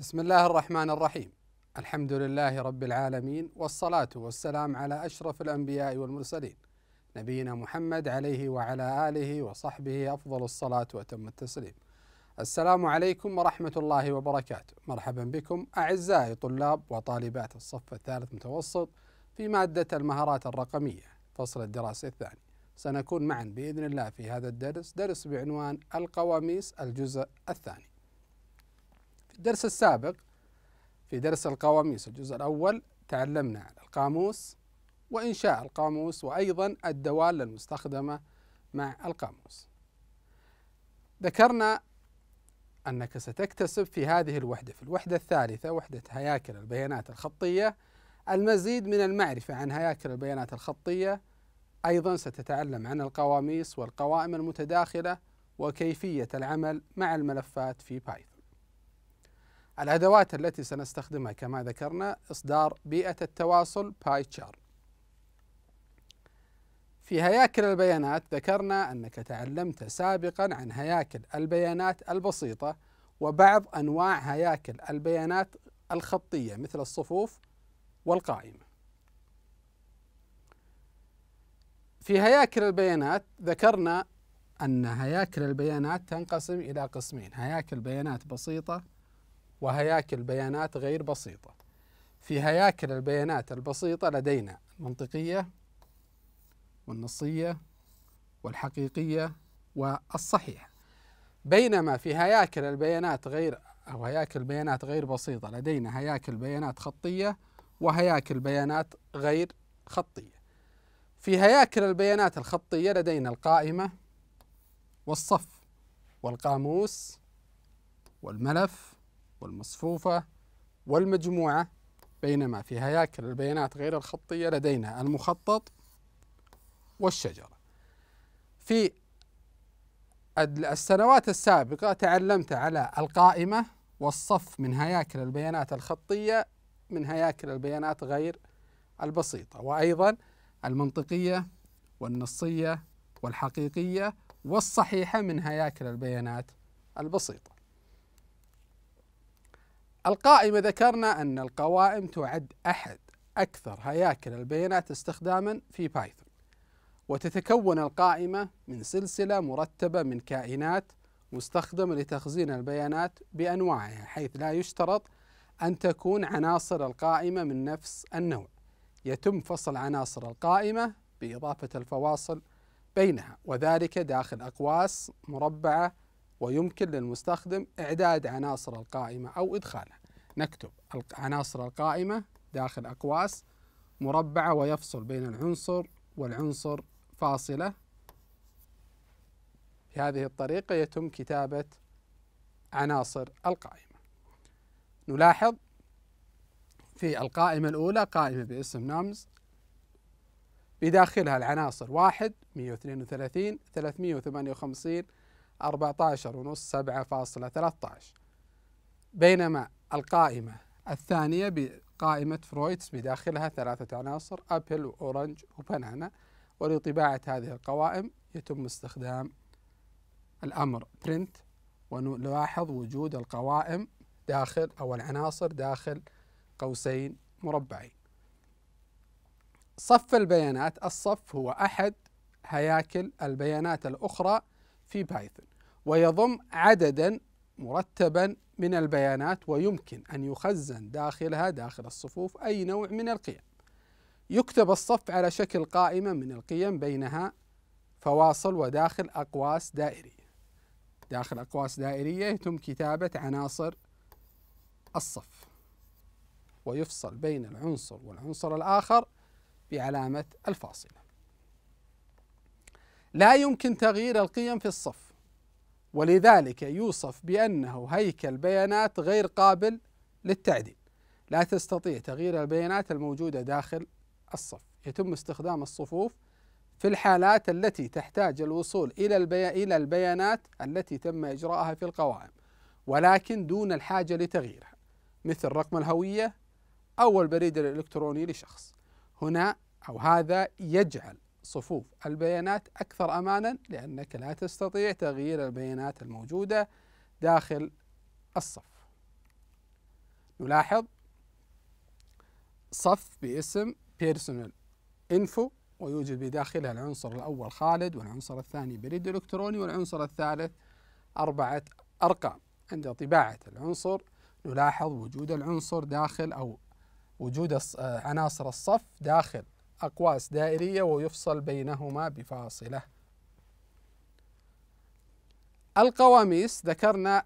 بسم الله الرحمن الرحيم الحمد لله رب العالمين والصلاة والسلام على أشرف الأنبياء والمرسلين نبينا محمد عليه وعلى آله وصحبه أفضل الصلاة وأتم التسليم السلام عليكم ورحمة الله وبركاته مرحبا بكم أعزائي طلاب وطالبات الصف الثالث متوسط في مادة المهارات الرقمية فصل الدراسي الثاني سنكون معا بإذن الله في هذا الدرس درس بعنوان القواميس الجزء الثاني الدرس السابق في درس القواميس الجزء الأول تعلمنا عن القاموس وإنشاء القاموس وأيضا الدوال المستخدمة مع القاموس ذكرنا أنك ستكتسب في هذه الوحدة في الوحدة الثالثة وحدة هياكل البيانات الخطية المزيد من المعرفة عن هياكل البيانات الخطية أيضا ستتعلم عن القواميس والقوائم المتداخلة وكيفية العمل مع الملفات في بايثون الأدوات التي سنستخدمها كما ذكرنا إصدار بيئة التواصل باي تشارت في هياكل البيانات ذكرنا أنك تعلمت سابقا عن هياكل البيانات البسيطة وبعض أنواع هياكل البيانات الخطية مثل الصفوف والقائمة في هياكل البيانات ذكرنا أن هياكل البيانات تنقسم إلى قسمين هياكل بيانات بسيطة وهياكل بيانات غير بسيطة في هياكل البيانات البسيطة لدينا المنطقية والنصية والحقيقية والصحيحة بينما في هياكل البيانات غير أو هياكل بيانات غير بسيطة لدينا هياكل بيانات خطية وهياكل بيانات غير خطية في هياكل البيانات الخطية لدينا القائمة والصف والقاموس والملف والمصفوفة والمجموعة بينما في هياكل البيانات غير الخطية لدينا المخطط والشجرة في السنوات السابقة تعلمت على القائمة والصف من هياكل البيانات الخطية من هياكل البيانات غير البسيطة وأيضا المنطقية والنصية والحقيقية والصحيحة من هياكل البيانات البسيطة القائمة ذكرنا أن القوائم تعد أحد أكثر هياكل البيانات استخداما في بايثون وتتكون القائمة من سلسلة مرتبة من كائنات مستخدمة لتخزين البيانات بأنواعها حيث لا يشترط أن تكون عناصر القائمة من نفس النوع يتم فصل عناصر القائمة بإضافة الفواصل بينها وذلك داخل أقواس مربعة ويمكن للمستخدم إعداد عناصر القائمة أو إدخالها نكتب عناصر القائمة داخل أقواس مربعة ويفصل بين العنصر والعنصر فاصلة بهذه الطريقة يتم كتابة عناصر القائمة نلاحظ في القائمة الأولى قائمة باسم نامز بداخلها العناصر واحد 132 358 145 7.13 بينما القائمة الثانية بقائمة فرويتس بداخلها ثلاثة عناصر أبل وأورنج وبنانا ولطباعة هذه القوائم يتم استخدام الأمر print ونلاحظ وجود القوائم داخل أو العناصر داخل قوسين مربعين صف البيانات الصف هو أحد هياكل البيانات الأخرى في بايثون ويضم عددا مرتبا من البيانات ويمكن أن يخزن داخلها داخل الصفوف أي نوع من القيم يكتب الصف على شكل قائمة من القيم بينها فواصل وداخل أقواس دائرية داخل أقواس دائرية يتم كتابة عناصر الصف ويفصل بين العنصر والعنصر الآخر بعلامة الفاصلة لا يمكن تغيير القيم في الصف ولذلك يوصف بأنه هيكل بيانات غير قابل للتعديل لا تستطيع تغيير البيانات الموجودة داخل الصف يتم استخدام الصفوف في الحالات التي تحتاج الوصول إلى إلى البيانات التي تم إجراءها في القوائم ولكن دون الحاجة لتغييرها مثل رقم الهوية أو البريد الإلكتروني لشخص هنا أو هذا يجعل صفوف البيانات أكثر أمانا لأنك لا تستطيع تغيير البيانات الموجودة داخل الصف نلاحظ صف باسم بيرسونال انفو ويوجد بداخلها العنصر الأول خالد والعنصر الثاني بريد إلكتروني والعنصر الثالث أربعة أرقام عند طباعة العنصر نلاحظ وجود العنصر داخل أو وجود آه، عناصر الصف داخل أقواس دائرية ويفصل بينهما بفاصلة القواميس ذكرنا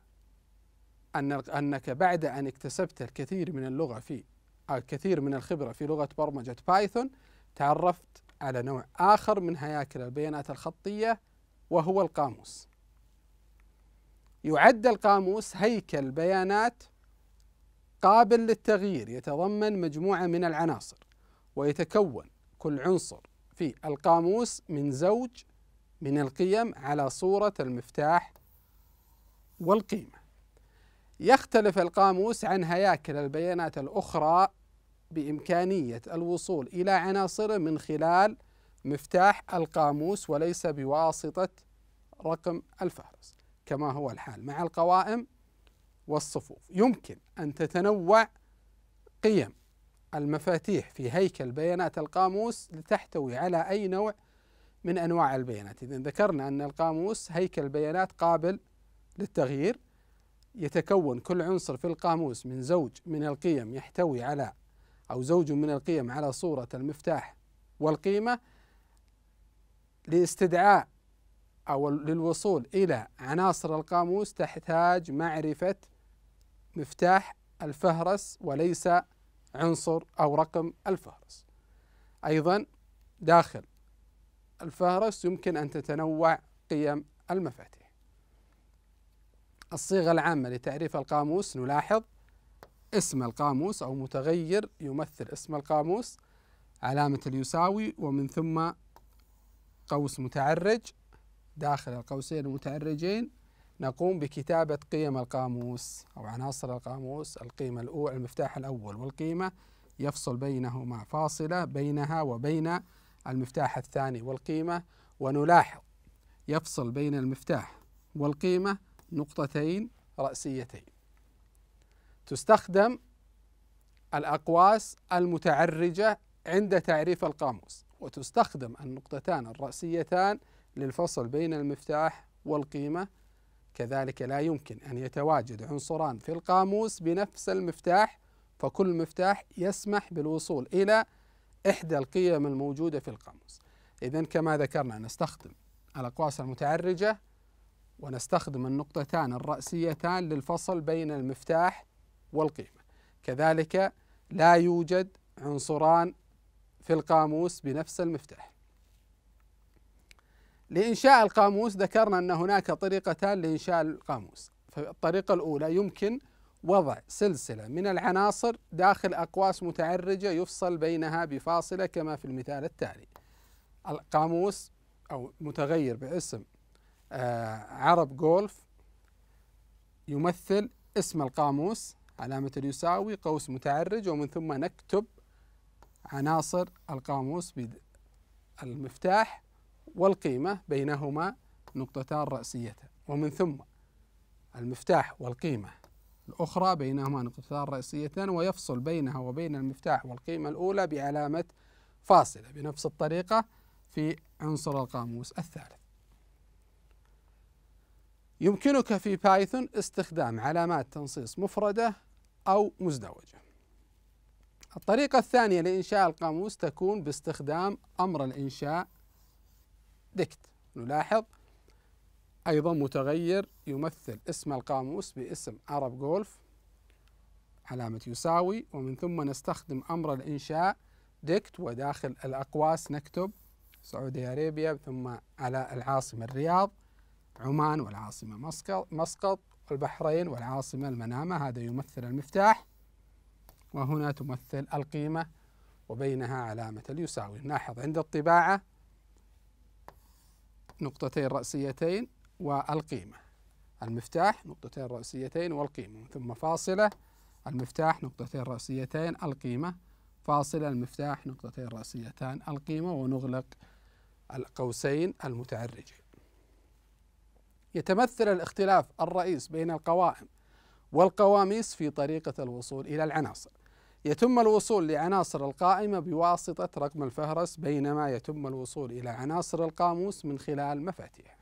أن أنك بعد أن اكتسبت الكثير من اللغة في الكثير من الخبرة في لغة برمجة بايثون تعرفت على نوع آخر من هياكل البيانات الخطية وهو القاموس يعد القاموس هيكل بيانات قابل للتغيير يتضمن مجموعة من العناصر ويتكون كل عنصر في القاموس من زوج من القيم على صورة المفتاح والقيمة يختلف القاموس عن هياكل البيانات الأخرى بإمكانية الوصول إلى عناصره من خلال مفتاح القاموس وليس بواسطة رقم الفهرس كما هو الحال مع القوائم والصفوف يمكن أن تتنوع قيم المفاتيح في هيكل بيانات القاموس لتحتوي على أي نوع من أنواع البيانات إذا ذكرنا أن القاموس هيكل بيانات قابل للتغيير يتكون كل عنصر في القاموس من زوج من القيم يحتوي على أو زوج من القيم على صورة المفتاح والقيمة لاستدعاء أو للوصول إلى عناصر القاموس تحتاج معرفة مفتاح الفهرس وليس عنصر أو رقم الفهرس أيضا داخل الفهرس يمكن أن تتنوع قيم المفاتيح الصيغة العامة لتعريف القاموس نلاحظ اسم القاموس أو متغير يمثل اسم القاموس علامة اليساوي ومن ثم قوس متعرج داخل القوسين المتعرجين نقوم بكتابة قيم القاموس أو عناصر القاموس القيمة الأولى المفتاح الأول والقيمة يفصل بينهما فاصلة بينها وبين المفتاح الثاني والقيمة ونلاحظ يفصل بين المفتاح والقيمة نقطتين رأسيتين تستخدم الأقواس المتعرجة عند تعريف القاموس وتستخدم النقطتان الرأسيتان للفصل بين المفتاح والقيمة كذلك لا يمكن أن يتواجد عنصران في القاموس بنفس المفتاح فكل مفتاح يسمح بالوصول إلى إحدى القيم الموجودة في القاموس إذا كما ذكرنا نستخدم الأقواس المتعرجة ونستخدم النقطتان الرأسيتان للفصل بين المفتاح والقيمة كذلك لا يوجد عنصران في القاموس بنفس المفتاح لإنشاء القاموس ذكرنا أن هناك طريقتان لإنشاء القاموس فالطريقة الأولى يمكن وضع سلسلة من العناصر داخل أقواس متعرجة يفصل بينها بفاصلة كما في المثال التالي القاموس أو متغير باسم آه، عرب جولف يمثل اسم القاموس علامة اليساوي قوس متعرج ومن ثم نكتب عناصر القاموس بالمفتاح والقيمة بينهما نقطتان رأسيتان ومن ثم المفتاح والقيمة الأخرى بينهما نقطتان رأسيتان ويفصل بينها وبين المفتاح والقيمة الأولى بعلامة فاصلة بنفس الطريقة في عنصر القاموس الثالث يمكنك في بايثون استخدام علامات تنصيص مفردة أو مزدوجة الطريقة الثانية لإنشاء القاموس تكون باستخدام أمر الإنشاء ديكت نلاحظ أيضا متغير يمثل اسم القاموس باسم عرب جولف علامة يساوي ومن ثم نستخدم أمر الإنشاء ديكت وداخل الأقواس نكتب سعودي أريبيا ثم على العاصمة الرياض عمان والعاصمة مسقط والبحرين والعاصمة المنامة هذا يمثل المفتاح وهنا تمثل القيمة وبينها علامة اليساوي نلاحظ عند الطباعة نقطتين رأسيتين والقيمة المفتاح نقطتين رأسيتين والقيمة ثم فاصلة المفتاح نقطتين رأسيتين القيمة فاصلة المفتاح نقطتين رأسيتان القيمة ونغلق القوسين المتعرجين يتمثل الاختلاف الرئيس بين القوائم والقواميس في طريقة الوصول إلى العناصر يتم الوصول لعناصر القائمة بواسطة رقم الفهرس بينما يتم الوصول إلى عناصر القاموس من خلال مفاتيح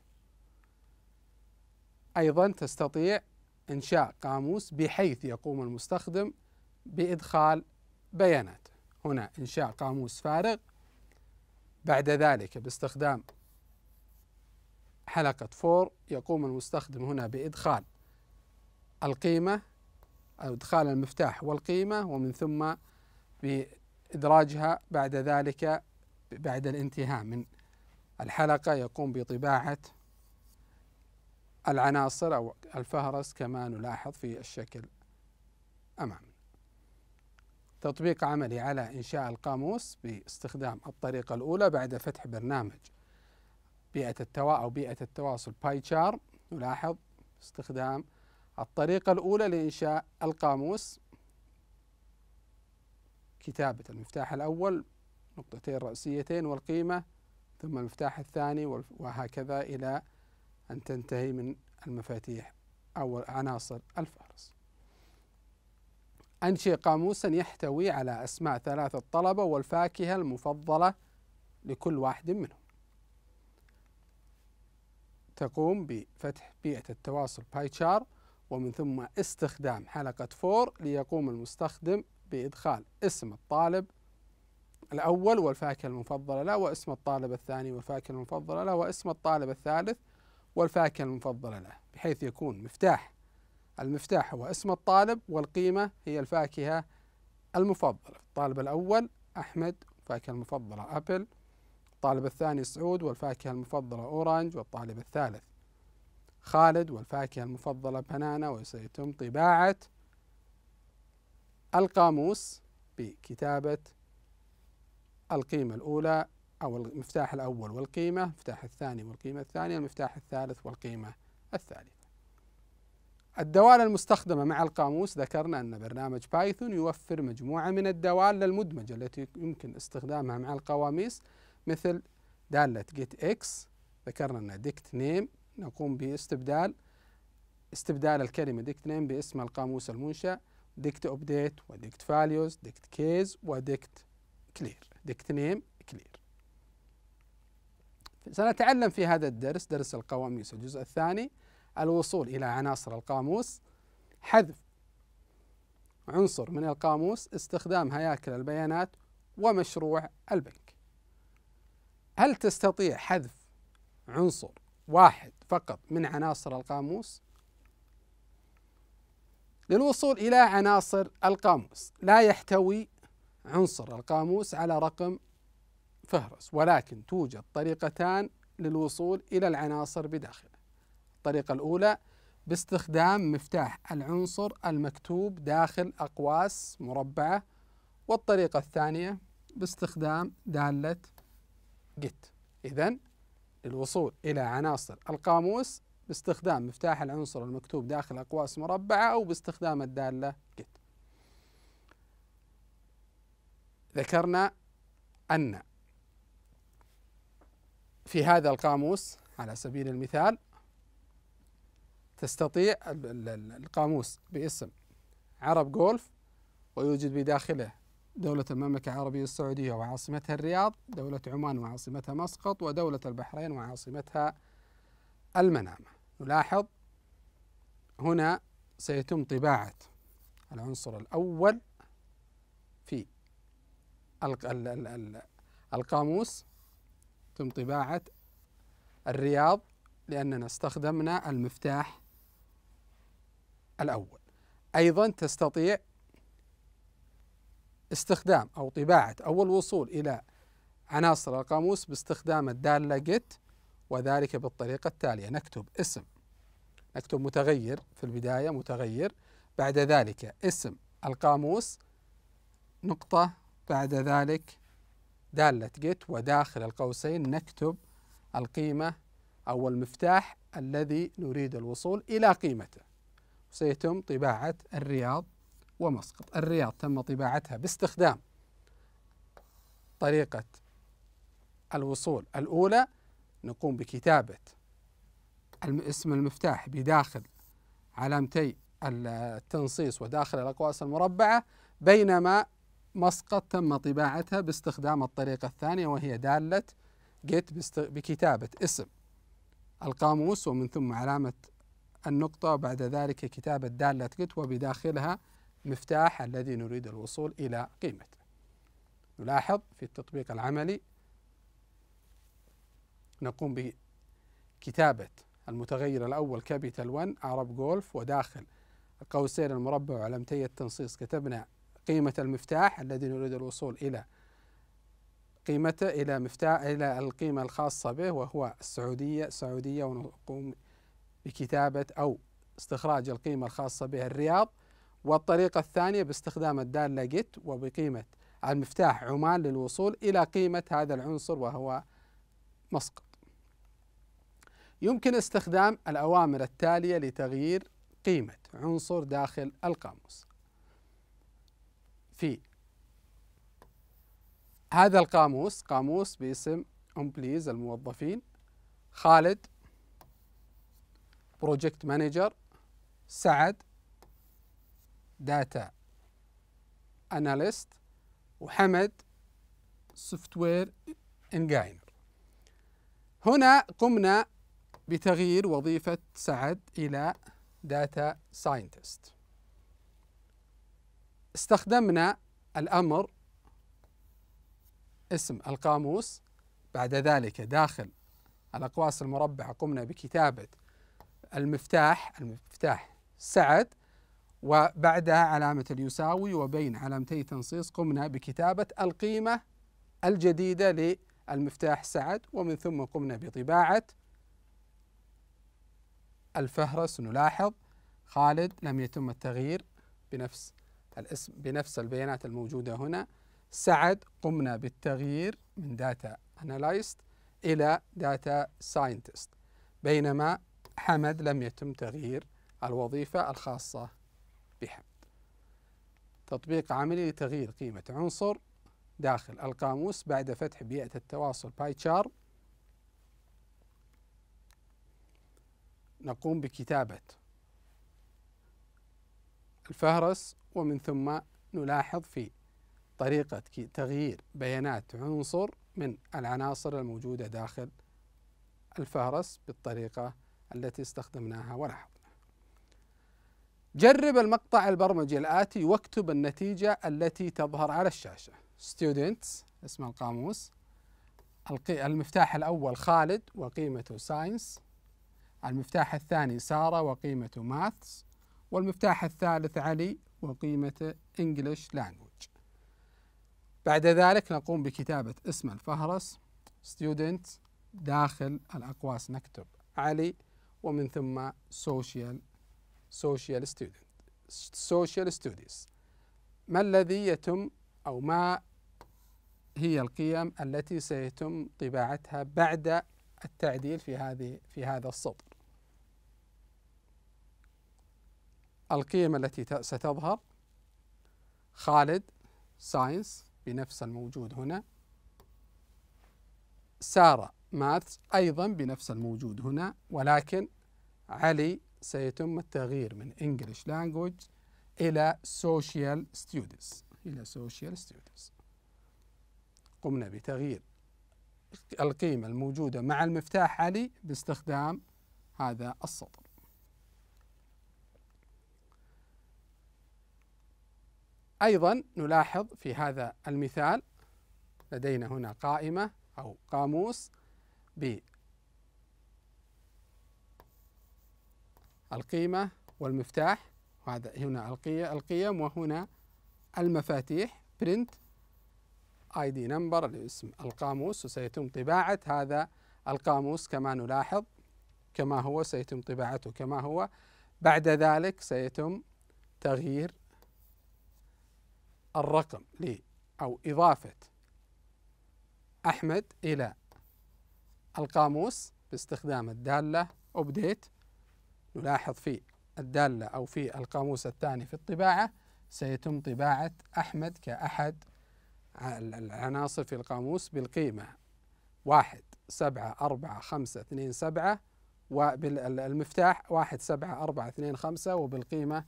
أيضا تستطيع إنشاء قاموس بحيث يقوم المستخدم بإدخال بيانات هنا إنشاء قاموس فارغ بعد ذلك باستخدام حلقة فور يقوم المستخدم هنا بإدخال القيمة إدخال المفتاح والقيمة ومن ثم بإدراجها بعد ذلك بعد الانتهاء من الحلقة يقوم بطباعة العناصر أو الفهرس كما نلاحظ في الشكل أمامنا تطبيق عملي على إنشاء القاموس باستخدام الطريقة الأولى بعد فتح برنامج بيئة التوا أو بيئة التواصل باي تشارم نلاحظ استخدام الطريقة الأولى لإنشاء القاموس كتابة المفتاح الأول نقطتين رأسيتين والقيمة ثم المفتاح الثاني وهكذا إلى أن تنتهي من المفاتيح أو عناصر الفأرس أنشئ قاموسا يحتوي على أسماء ثلاثة طلبة والفاكهة المفضلة لكل واحد منهم تقوم بفتح بيئة التواصل باي تشار ومن ثم استخدام حلقة فور ليقوم المستخدم بإدخال اسم الطالب الأول والفاكهة المفضلة له واسم الطالب الثاني والفاكهة المفضلة له واسم الطالب الثالث والفاكهة المفضلة له بحيث يكون مفتاح المفتاح هو اسم الطالب والقيمة هي الفاكهة المفضلة الطالب الأول أحمد الفاكهة المفضلة أبل الطالب الثاني سعود والفاكهة المفضلة أورانج والطالب الثالث خالد والفاكهة المفضلة بنانا وسيتم طباعة القاموس بكتابة القيمة الأولى أو المفتاح الأول والقيمة المفتاح الثاني والقيمة الثانية المفتاح الثالث والقيمة الثالثة الدوال المستخدمة مع القاموس ذكرنا أن برنامج بايثون يوفر مجموعة من الدوال المدمجة التي يمكن استخدامها مع القواميس مثل دالة جيت إكس ذكرنا أن ديكت نيم نقوم باستبدال استبدال الكلمة دكت نيم باسم القاموس المنشأ دكت أبديت ودكت فاليوز دكت كيز ودكت كلير دكت نيم كلير سنتعلم في هذا الدرس درس القواميس الجزء الثاني الوصول إلى عناصر القاموس حذف عنصر من القاموس استخدام هياكل البيانات ومشروع البنك هل تستطيع حذف عنصر واحد فقط من عناصر القاموس للوصول إلى عناصر القاموس لا يحتوي عنصر القاموس على رقم فهرس ولكن توجد طريقتان للوصول إلى العناصر بداخله الطريقة الأولى باستخدام مفتاح العنصر المكتوب داخل أقواس مربعة والطريقة الثانية باستخدام دالة جت إذا للوصول إلى عناصر القاموس باستخدام مفتاح العنصر المكتوب داخل أقواس مربعة أو باستخدام الدالة جد ذكرنا أن في هذا القاموس على سبيل المثال تستطيع القاموس باسم عرب جولف ويوجد بداخله دولة المملكة العربية السعودية وعاصمتها الرياض دولة عمان وعاصمتها مسقط ودولة البحرين وعاصمتها المنامة نلاحظ هنا سيتم طباعة العنصر الأول في القاموس تم طباعة الرياض لأننا استخدمنا المفتاح الأول أيضا تستطيع استخدام أو طباعة أو الوصول إلى عناصر القاموس باستخدام الدالة get وذلك بالطريقة التالية نكتب اسم نكتب متغير في البداية متغير بعد ذلك اسم القاموس نقطة بعد ذلك دالة get وداخل القوسين نكتب القيمة أو المفتاح الذي نريد الوصول إلى قيمته سيتم طباعة الرياض ومسقط الرياض تم طباعتها باستخدام طريقة الوصول الأولى نقوم بكتابة اسم المفتاح بداخل علامتي التنصيص وداخل الأقواس المربعة بينما مسقط تم طباعتها باستخدام الطريقة الثانية وهي دالة جيت بكتابة اسم القاموس ومن ثم علامة النقطة وبعد ذلك كتابة دالة جيت وبداخلها مفتاح الذي نريد الوصول إلى قيمته نلاحظ في التطبيق العملي نقوم بكتابة المتغير الأول كابيتال 1 عرب جولف وداخل قوسين المربع وعلامتي التنصيص كتبنا قيمة المفتاح الذي نريد الوصول إلى قيمته إلى مفتاح إلى القيمة الخاصة به وهو السعودية سعودية ونقوم بكتابة أو استخراج القيمة الخاصة به الرياض والطريقة الثانية باستخدام الدالة جيت وبقيمة المفتاح عمان للوصول إلى قيمة هذا العنصر وهو مسقط يمكن استخدام الأوامر التالية لتغيير قيمة عنصر داخل القاموس في هذا القاموس قاموس باسم أمبليز الموظفين خالد بروجكت مانجر سعد داتا اناليست وحمد سوفت وير انجاينر هنا قمنا بتغيير وظيفة سعد إلى داتا ساينتست استخدمنا الأمر اسم القاموس بعد ذلك داخل الأقواس المربعة قمنا بكتابة المفتاح المفتاح سعد وبعدها علامة اليساوي وبين علامتي تنصيص قمنا بكتابة القيمة الجديدة للمفتاح سعد ومن ثم قمنا بطباعة الفهرس نلاحظ خالد لم يتم التغيير بنفس الاسم بنفس البيانات الموجودة هنا سعد قمنا بالتغيير من داتا اناليست إلى داتا ساينتست بينما حمد لم يتم تغيير الوظيفة الخاصة بها تطبيق عملي لتغيير قيمة عنصر داخل القاموس بعد فتح بيئة التواصل باي تشار نقوم بكتابة الفهرس ومن ثم نلاحظ في طريقة تغيير بيانات عنصر من العناصر الموجودة داخل الفهرس بالطريقة التي استخدمناها ولاحظ جرب المقطع البرمجي الآتي واكتب النتيجة التي تظهر على الشاشة students اسم القاموس المفتاح الأول خالد وقيمته ساينس المفتاح الثاني سارة وقيمته ماثس والمفتاح الثالث علي وقيمته English language بعد ذلك نقوم بكتابة اسم الفهرس student داخل الأقواس نكتب علي ومن ثم social social student social studies ما الذي يتم أو ما هي القيم التي سيتم طباعتها بعد التعديل في هذه في هذا السطر القيم التي ستظهر خالد ساينس بنفس الموجود هنا سارة ماث أيضا بنفس الموجود هنا ولكن علي سيتم التغيير من English language إلى social studies إلى social studies قمنا بتغيير القيمة الموجودة مع المفتاح علي باستخدام هذا السطر أيضا نلاحظ في هذا المثال لدينا هنا قائمة أو قاموس القيمة والمفتاح وهذا هنا القيم وهنا المفاتيح برنت اي دي نمبر الاسم القاموس وسيتم طباعة هذا القاموس كما نلاحظ كما هو سيتم طباعته كما هو بعد ذلك سيتم تغيير الرقم ل أو إضافة أحمد إلى القاموس باستخدام الدالة update نلاحظ في الدالة أو في القاموس الثاني في الطباعة سيتم طباعة أحمد كأحد العناصر في القاموس بالقيمة واحد سبعة أربعة خمسة اثنين سبعة وبالمفتاح واحد سبعة أربعة اثنين خمسة وبالقيمة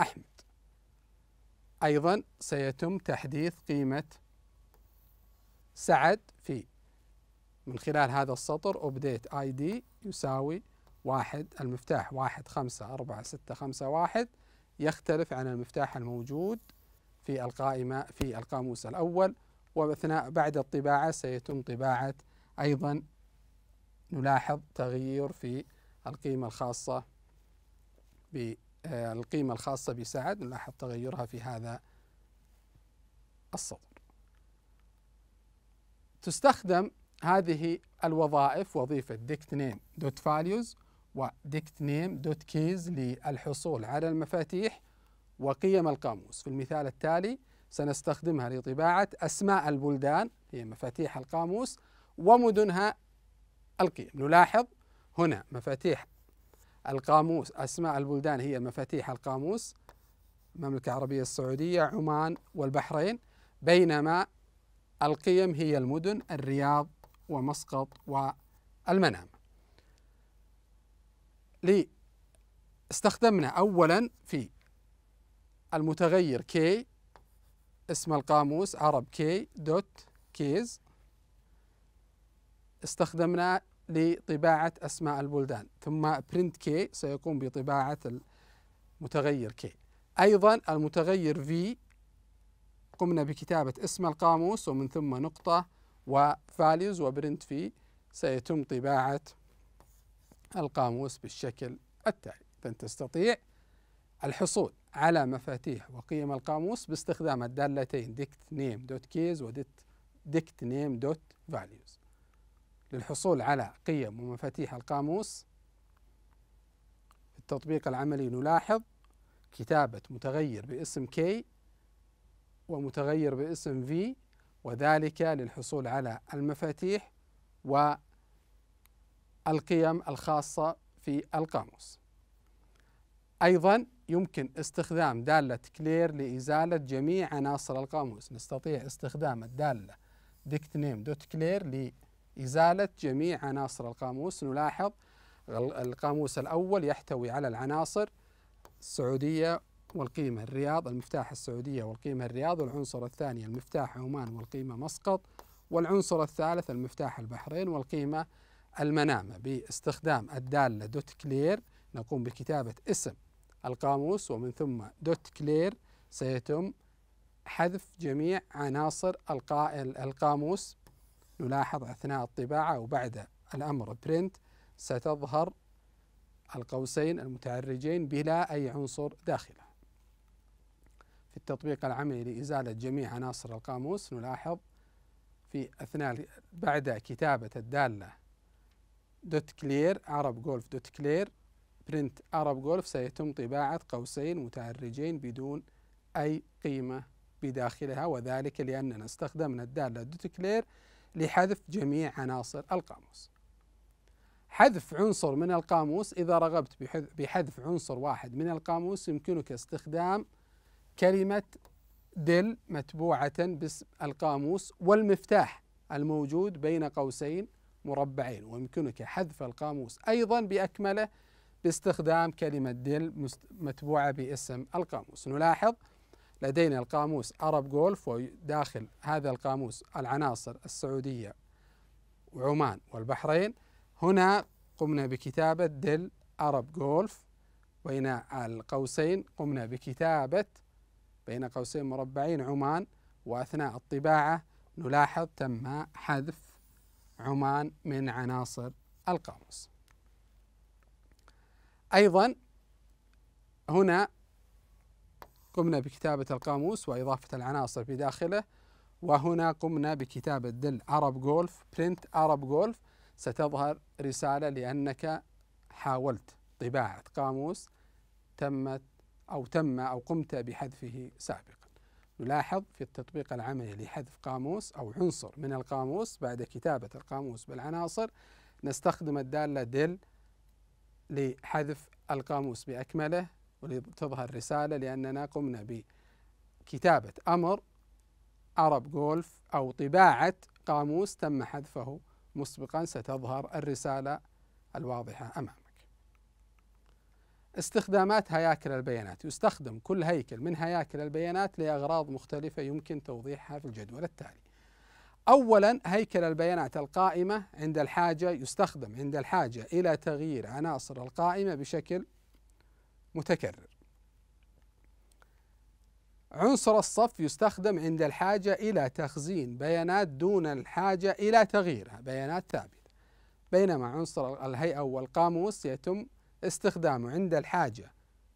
أحمد أيضا سيتم تحديث قيمة سعد في من خلال هذا السطر update id يساوي واحد المفتاح واحد خمسة أربعة ستة خمسة واحد يختلف عن المفتاح الموجود في القائمة في القاموس الأول وأثناء بعد الطباعة سيتم طباعة أيضا نلاحظ تغيير في القيمة الخاصة بالقيمة آه، الخاصة بسعد نلاحظ تغيرها في هذا السطر تستخدم هذه الوظائف وظيفة dict نيم دوت فاليوز ودكت نيم دوت كيز للحصول على المفاتيح وقيم القاموس في المثال التالي سنستخدمها لطباعة أسماء البلدان هي مفاتيح القاموس ومدنها القيم نلاحظ هنا مفاتيح القاموس أسماء البلدان هي مفاتيح القاموس المملكة العربية السعودية عمان والبحرين بينما القيم هي المدن الرياض ومسقط والمنام لي استخدمنا أولا في المتغير كي اسم القاموس عرب كي دوت كيز استخدمناه لطباعة أسماء البلدان ثم برنت كي سيقوم بطباعة المتغير كي أيضا المتغير في قمنا بكتابة اسم القاموس ومن ثم نقطة وفاليوز وبرنت في سيتم طباعة القاموس بالشكل التالي إذن تستطيع الحصول على مفاتيح وقيم القاموس باستخدام الدالتين ديكت نيم دوت كيز نيم دوت فاليوز للحصول على قيم ومفاتيح القاموس في التطبيق العملي نلاحظ كتابة متغير باسم K ومتغير باسم V وذلك للحصول على المفاتيح و القيم الخاصة في القاموس أيضا يمكن استخدام دالة كلير لإزالة جميع عناصر القاموس نستطيع استخدام الدالة dictname.clear نيم دوت كلير لإزالة جميع عناصر القاموس نلاحظ القاموس الأول يحتوي على العناصر السعودية والقيمة الرياض المفتاح السعودية والقيمة الرياض والعنصر الثاني المفتاح عمان والقيمة مسقط والعنصر الثالث المفتاح البحرين والقيمة المنامة باستخدام الدالة دوت كلير نقوم بكتابة اسم القاموس ومن ثم دوت كلير سيتم حذف جميع عناصر القاموس نلاحظ أثناء الطباعة وبعد الأمر برنت ستظهر القوسين المتعرجين بلا أي عنصر داخله في التطبيق العملي لإزالة جميع عناصر القاموس نلاحظ في أثناء بعد كتابة الدالة دوت كلير عرب جولف دوت كلير برنت عرب جولف سيتم طباعة قوسين متعرجين بدون أي قيمة بداخلها وذلك لأننا استخدمنا الدالة دوت كلير لحذف جميع عناصر القاموس حذف عنصر من القاموس إذا رغبت بحذف عنصر واحد من القاموس يمكنك استخدام كلمة دل متبوعة باسم القاموس والمفتاح الموجود بين قوسين مربعين ويمكنك حذف القاموس أيضا بأكمله باستخدام كلمة دل متبوعة باسم القاموس نلاحظ لدينا القاموس عرب جولف وداخل هذا القاموس العناصر السعودية وعمان والبحرين هنا قمنا بكتابة دل عرب جولف بين القوسين قمنا بكتابة بين قوسين مربعين عمان وأثناء الطباعة نلاحظ تم حذف عمان من عناصر القاموس أيضا هنا قمنا بكتابة القاموس وإضافة العناصر في داخله وهنا قمنا بكتابة دل عرب جولف برنت عرب جولف ستظهر رسالة لأنك حاولت طباعة قاموس تمت أو تم أو قمت بحذفه سابقا نلاحظ في التطبيق العملي لحذف قاموس أو عنصر من القاموس بعد كتابة القاموس بالعناصر نستخدم الدالة دل لحذف القاموس بأكمله ولتظهر رسالة لأننا قمنا بكتابة أمر عرب جولف أو طباعة قاموس تم حذفه مسبقا ستظهر الرسالة الواضحة أمامك استخدامات هياكل البيانات يستخدم كل هيكل من هياكل البيانات لأغراض مختلفة يمكن توضيحها في الجدول التالي أولا هيكل البيانات القائمة عند الحاجة يستخدم عند الحاجة إلى تغيير عناصر القائمة بشكل متكرر عنصر الصف يستخدم عند الحاجة إلى تخزين بيانات دون الحاجة إلى تغييرها بيانات ثابتة بينما عنصر الهيئة والقاموس يتم استخدامه عند الحاجة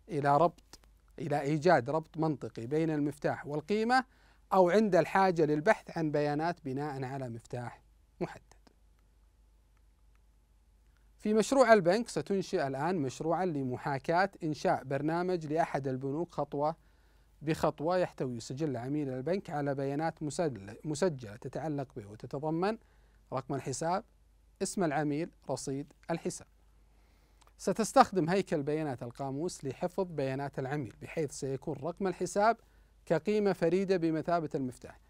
إلى ربط إلى إيجاد ربط منطقي بين المفتاح والقيمة أو عند الحاجة للبحث عن بيانات بناء على مفتاح محدد. في مشروع البنك ستنشئ الآن مشروعا لمحاكاة إنشاء برنامج لأحد البنوك خطوة بخطوة يحتوي سجل عميل البنك على بيانات مسجلة تتعلق به وتتضمن رقم الحساب اسم العميل رصيد الحساب ستستخدم هيكل بيانات القاموس لحفظ بيانات العميل بحيث سيكون رقم الحساب كقيمة فريدة بمثابة المفتاح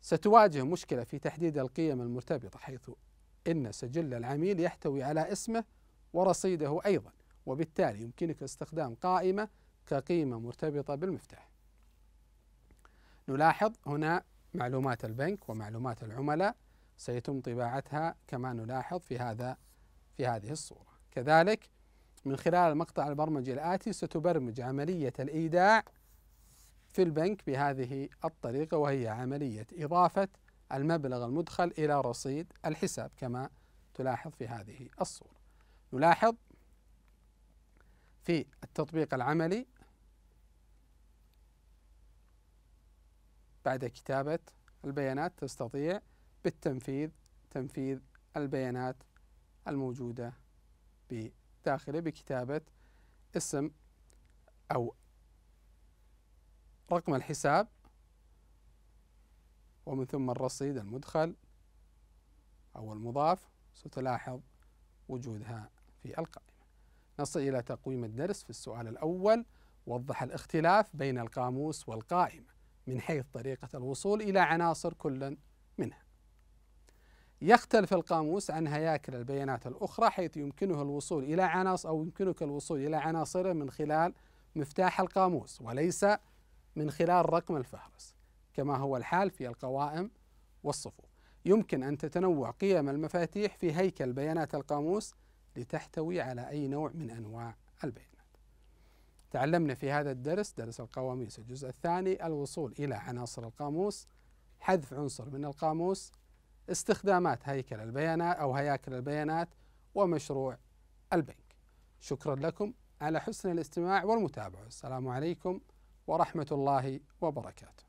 ستواجه مشكلة في تحديد القيم المرتبطة حيث إن سجل العميل يحتوي على اسمه ورصيده أيضا وبالتالي يمكنك استخدام قائمة كقيمة مرتبطة بالمفتاح نلاحظ هنا معلومات البنك ومعلومات العملاء سيتم طباعتها كما نلاحظ في هذا في هذه الصورة كذلك من خلال المقطع البرمجي الآتي ستبرمج عملية الإيداع في البنك بهذه الطريقة وهي عملية إضافة المبلغ المدخل إلى رصيد الحساب كما تلاحظ في هذه الصورة نلاحظ في التطبيق العملي بعد كتابة البيانات تستطيع بالتنفيذ تنفيذ البيانات الموجودة بالبيانات داخله بكتابة اسم أو رقم الحساب ومن ثم الرصيد المدخل أو المضاف ستلاحظ وجودها في القائمة نصل إلى تقويم الدرس في السؤال الأول وضح الاختلاف بين القاموس والقائمة من حيث طريقة الوصول إلى عناصر كل يختلف القاموس عن هياكل البيانات الأخرى حيث يمكنه الوصول إلى عناصر أو يمكنك الوصول إلى عناصره من خلال مفتاح القاموس وليس من خلال رقم الفهرس كما هو الحال في القوائم والصفوف يمكن أن تتنوع قيم المفاتيح في هيكل بيانات القاموس لتحتوي على أي نوع من أنواع البيانات تعلمنا في هذا الدرس درس القواميس الجزء الثاني الوصول إلى عناصر القاموس حذف عنصر من القاموس استخدامات هيكل البيانات أو هياكل البيانات ومشروع البنك شكرا لكم على حسن الاستماع والمتابعة السلام عليكم ورحمة الله وبركاته